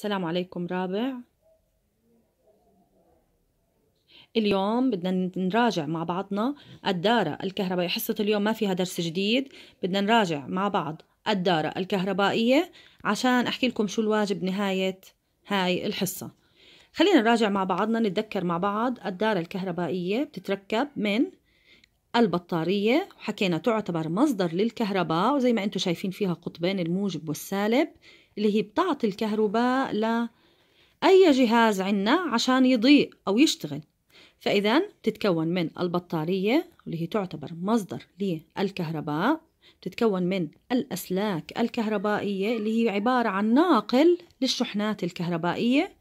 السلام عليكم رابع اليوم بدنا نراجع مع بعضنا الدارة الكهربائية حصة اليوم ما فيها درس جديد بدنا نراجع مع بعض الدارة الكهربائية عشان أحكي لكم شو الواجب نهاية هاي الحصة خلينا نراجع مع بعضنا نتذكر مع بعض الدارة الكهربائية بتتركب من البطارية وحكينا تعتبر مصدر للكهرباء وزي ما انتم شايفين فيها قطبين الموجب والسالب اللي هي بتعطي الكهرباء لأي جهاز عنا عشان يضيء أو يشتغل فإذا بتتكون من البطارية اللي هي تعتبر مصدر للكهرباء بتتكون من الأسلاك الكهربائية اللي هي عبارة عن ناقل للشحنات الكهربائية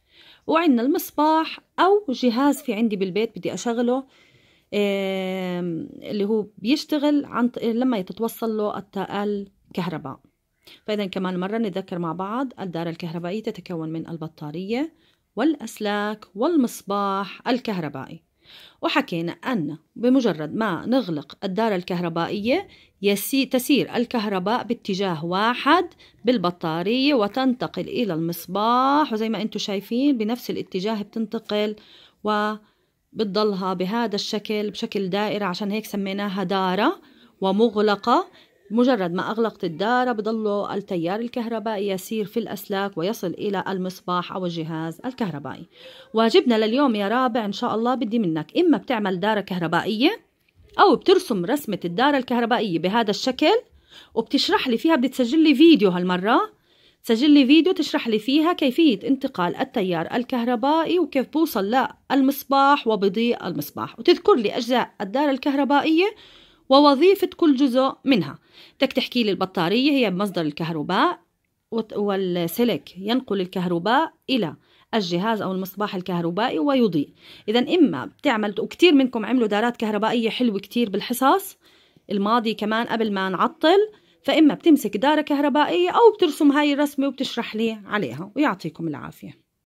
وعندنا المصباح أو جهاز في عندي بالبيت بدي أشغله اللي هو بيشتغل عن لما يتتوصل له الكهرباء فإذا كمان مرة نتذكر مع بعض الدارة الكهربائية تتكون من البطارية والأسلاك والمصباح الكهربائي وحكينا أن بمجرد ما نغلق الدارة الكهربائية يسي تسير الكهرباء باتجاه واحد بالبطارية وتنتقل إلى المصباح وزي ما أنتم شايفين بنفس الاتجاه بتنتقل وبتضلها بهذا الشكل بشكل دائرة عشان هيك سميناها دارة ومغلقة مجرد ما أغلقت الدارة بضل التيار الكهربائي يسير في الأسلاك ويصل إلى المصباح أو الجهاز الكهربائي واجبنا لليوم يا رابع إن شاء الله بدي منك إما بتعمل دارة كهربائية أو بترسم رسمة الدارة الكهربائية بهذا الشكل وبتشرح لي فيها بتسجل تسجل لي فيديو هالمرة تسجل لي فيديو تشرح لي فيها كيفية انتقال التيار الكهربائي وكيف بوصل للمصباح وبضيء المصباح وتذكر لي أجزاء الدارة الكهربائية ووظيفة كل جزء منها بدك تحكي لي البطارية هي مصدر الكهرباء والسلك ينقل الكهرباء إلى الجهاز أو المصباح الكهربائي ويضيء إذا إما بتعمل وكتير منكم عملوا دارات كهربائية حلوة كتير بالحصص الماضي كمان قبل ما نعطل فإما بتمسك دارة كهربائية أو بترسم هاي الرسمة وبتشرح لي عليها ويعطيكم العافية